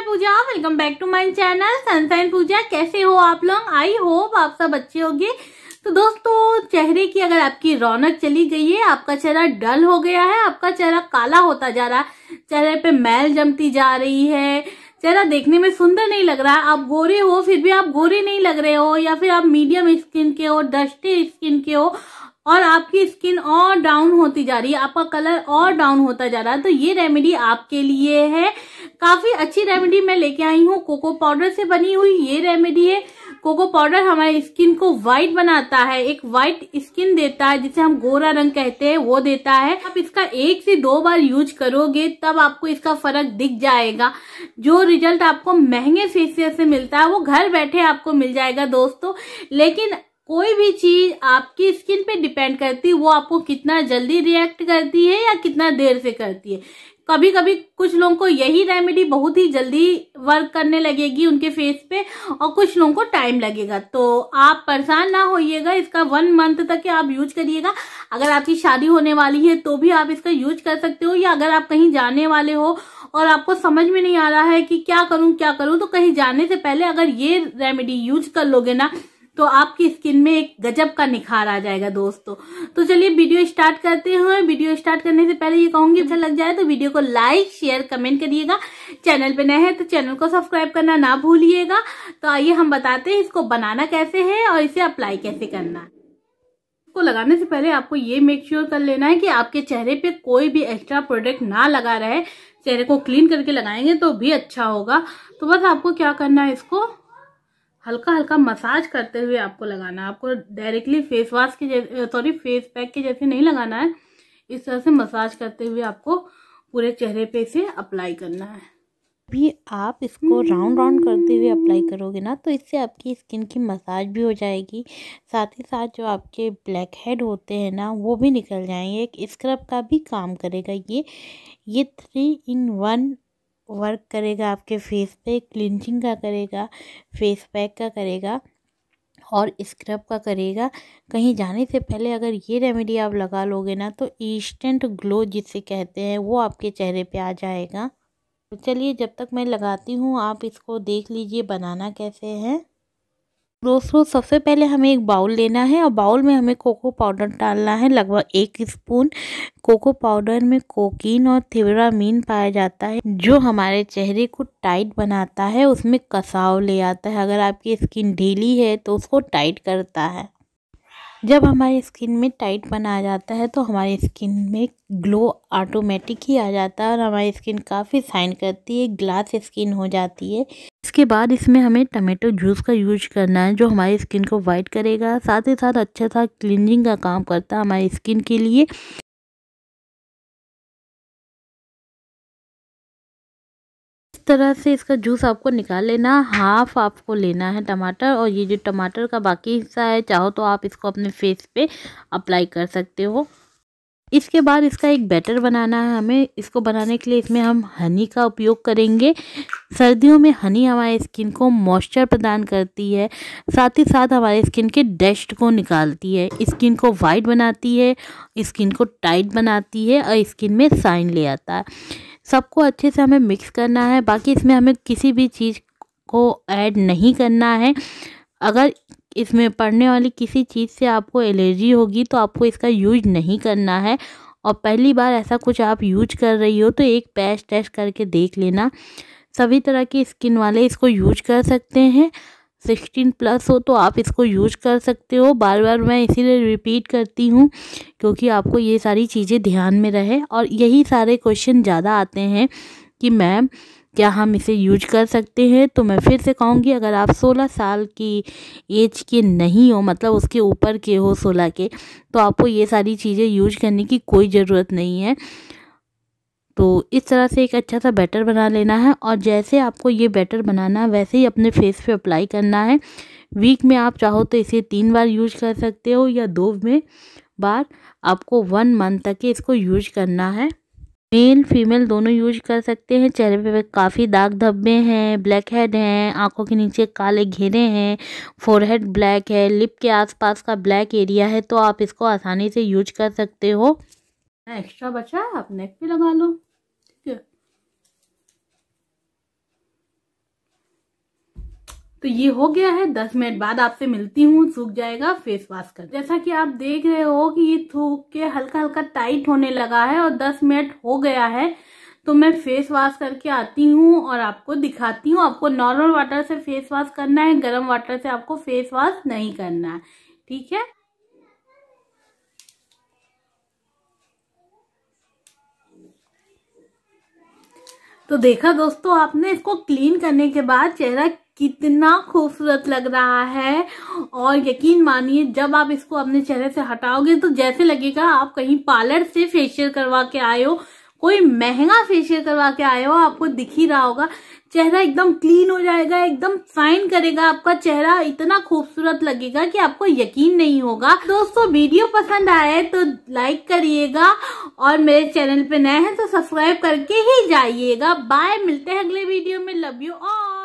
मैं Puja welcome back to my channel sunshine Puja कैसे हो आप लोग आई होप आप सब अच्छे होंगे तो दोस्तों चेहरे की अगर आपकी रौनक चली गई है आपका चेहरा डल हो गया है आपका चेहरा काला होता जा रहा है चेहरे पे मैल जमती जा रही है चेहरा देखने में सुंदर नहीं लग रहा है आप गोरे हो फिर भी आप गोरे नहीं लग रहे हो या फिर आप मीडियम स्किन के हो डस्टी स्किन के हो और आपकी स्किन और डाउन होती जा रही है आपका कलर और डाउन होता जा रहा है तो ये रेमेडी आपके लिए है काफी अच्छी रेमेडी मैं लेके आई हूँ कोको पाउडर से बनी हुई ये रेमेडी है कोको पाउडर हमारे स्किन को व्हाइट बनाता है एक व्हाइट स्किन देता है जिसे हम गोरा रंग कहते हैं वो देता है आप इसका एक से दो बार यूज करोगे तब आपको इसका फर्क दिख जाएगा जो रिजल्ट आपको महंगे फेसियल से मिलता है वो घर बैठे आपको मिल जाएगा दोस्तों लेकिन कोई भी चीज आपकी स्किन पे डिपेंड करती है वो आपको कितना जल्दी रिएक्ट करती है या कितना देर से करती है कभी कभी कुछ लोगों को यही रेमेडी बहुत ही जल्दी वर्क करने लगेगी उनके फेस पे और कुछ लोगों को टाइम लगेगा तो आप परेशान ना होइएगा इसका वन मंथ तक आप यूज करिएगा अगर आपकी शादी होने वाली है तो भी आप इसका यूज कर सकते हो या अगर आप कहीं जाने वाले हो और आपको समझ में नहीं आ रहा है कि क्या करूं क्या करूं तो कहीं जाने से पहले अगर ये रेमेडी यूज कर लोगे ना तो आपकी स्किन में एक गजब का निखार आ जाएगा दोस्तों तो चलिए वीडियो स्टार्ट करते हैं वीडियो स्टार्ट करने से पहले ये कहूंगी अच्छा लग जाए तो वीडियो को लाइक शेयर कमेंट करिएगा चैनल पे नए हैं तो चैनल को सब्सक्राइब करना ना भूलिएगा तो आइए हम बताते हैं इसको बनाना कैसे है और इसे अप्लाई कैसे करना है को लगाने से पहले आपको ये मेक श्योर sure कर लेना है कि आपके चेहरे पे कोई भी एक्स्ट्रा प्रोडक्ट ना लगा रहे चेहरे को क्लीन करके लगाएंगे तो भी अच्छा होगा तो बस आपको क्या करना है इसको हल्का हल्का मसाज करते हुए आपको लगाना है आपको डायरेक्टली फेस वॉश के सॉरी फेस पैक के जैसे नहीं लगाना है इस तरह से मसाज करते हुए आपको पूरे चेहरे पे इसे अप्लाई करना है भी आप इसको राउंड राउंड करते हुए अप्लाई करोगे ना तो इससे आपकी स्किन की मसाज भी हो जाएगी साथ ही साथ जो आपके ब्लैक हेड होते हैं ना वो भी निकल जाएंगे एक स्क्रब का भी काम करेगा ये ये थ्री इन वन वर्क करेगा आपके फेस पे क्लिनजिंग का करेगा फेस पैक का करेगा और स्क्रब का करेगा कहीं जाने से पहले अगर ये रेमेडी आप लगा लोगे ना तो इंस्टेंट ग्लो जिसे कहते हैं वो आपके चेहरे पे आ जाएगा तो चलिए जब तक मैं लगाती हूँ आप इसको देख लीजिए बनाना कैसे है दोस्तों सबसे पहले हमें एक बाउल लेना है और बाउल में हमें कोको पाउडर डालना है लगभग एक स्पून कोको पाउडर में कोकीन और थिवरामीन पाया जाता है जो हमारे चेहरे को टाइट बनाता है उसमें कसाव ले आता है अगर आपकी स्किन ढीली है तो उसको टाइट करता है जब हमारी स्किन में टाइट बना आ जाता है तो हमारी स्किन में ग्लो ऑटोमेटिक ही आ जाता है और हमारी स्किन काफ़ी साइन करती है ग्लास स्किन हो जाती है इसके बाद इसमें हमें टमेटो जूस का यूज करना है जो हमारी स्किन को वाइट करेगा साथ ही साथ अच्छा सा क्लिनजिंग का काम करता है हमारी स्किन के लिए तरह से इसका जूस आपको निकाल लेना हाफ आपको लेना है टमाटर और ये जो टमाटर का बाकी हिस्सा है चाहो तो आप इसको अपने फेस पे अप्लाई कर सकते हो इसके बाद इसका एक बैटर बनाना है हमें इसको बनाने के लिए इसमें हम हनी का उपयोग करेंगे सर्दियों में हनी हमारे स्किन को मॉइस्चर प्रदान करती है साथ ही साथ हमारे स्किन के डस्ट को निकालती है स्किन को वाइट बनाती है स्किन को टाइट बनाती है और स्किन में साइन ले आता है सबको अच्छे से हमें मिक्स करना है बाकी इसमें हमें किसी भी चीज़ को ऐड नहीं करना है अगर इसमें पड़ने वाली किसी चीज़ से आपको एलर्जी होगी तो आपको इसका यूज नहीं करना है और पहली बार ऐसा कुछ आप यूज कर रही हो तो एक पैच टेस्ट करके देख लेना सभी तरह की स्किन वाले इसको यूज कर सकते हैं सिक्सटीन प्लस हो तो आप इसको यूज कर सकते हो बार बार मैं इसीलिए रिपीट करती हूँ क्योंकि आपको ये सारी चीज़ें ध्यान में रहे और यही सारे क्वेश्चन ज़्यादा आते हैं कि मैम क्या हम इसे यूज कर सकते हैं तो मैं फिर से कहूँगी अगर आप 16 साल की एज के नहीं हो मतलब उसके ऊपर के हो 16 के तो आपको ये सारी चीज़ें यूज करने की कोई ज़रूरत नहीं है तो इस तरह से एक अच्छा सा बैटर बना लेना है और जैसे आपको ये बैटर बनाना है वैसे ही अपने फेस पे अप्लाई करना है वीक में आप चाहो तो इसे तीन बार यूज कर सकते हो या दो में बार आपको वन मंथ तक इसको यूज करना है मेल फीमेल दोनों यूज कर सकते हैं चेहरे पे काफ़ी दाग धब्बे हैं ब्लैक हेड हैं आंखों के नीचे काले घेरे हैं फोरहेड ब्लैक है लिप के आसपास का ब्लैक एरिया है तो आप इसको आसानी से यूज कर सकते हो जितना एक्स्ट्रा बचा आप नेक पे लगा लो ठीक है तो ये हो गया है दस मिनट बाद आपसे मिलती हूँ सूख जाएगा फेस वॉश कर जैसा कि आप देख रहे हो कि ये थूक के हल्का हल्का टाइट होने लगा है और दस मिनट हो गया है तो मैं फेस वॉश करके आती हूँ और आपको दिखाती हूँ आपको नॉर्मल वाटर से फेस वॉश करना है गर्म वाटर से आपको फेस वॉश नहीं करना है ठीक है तो देखा दोस्तों आपने इसको क्लीन करने के बाद चेहरा कितना खूबसूरत लग रहा है और यकीन मानिए जब आप इसको अपने चेहरे से हटाओगे तो जैसे लगेगा आप कहीं पार्लर से फेशियल करवा के आए हो कोई महंगा फेशियल करवा के आए हो आपको दिख ही रहा होगा चेहरा एकदम क्लीन हो जाएगा एकदम फाइन करेगा आपका चेहरा इतना खूबसूरत लगेगा कि आपको यकीन नहीं होगा दोस्तों वीडियो पसंद आए तो लाइक करिएगा और मेरे चैनल पे नए हैं तो सब्सक्राइब करके ही जाइएगा बाय मिलते हैं अगले वीडियो में लव यू ऑल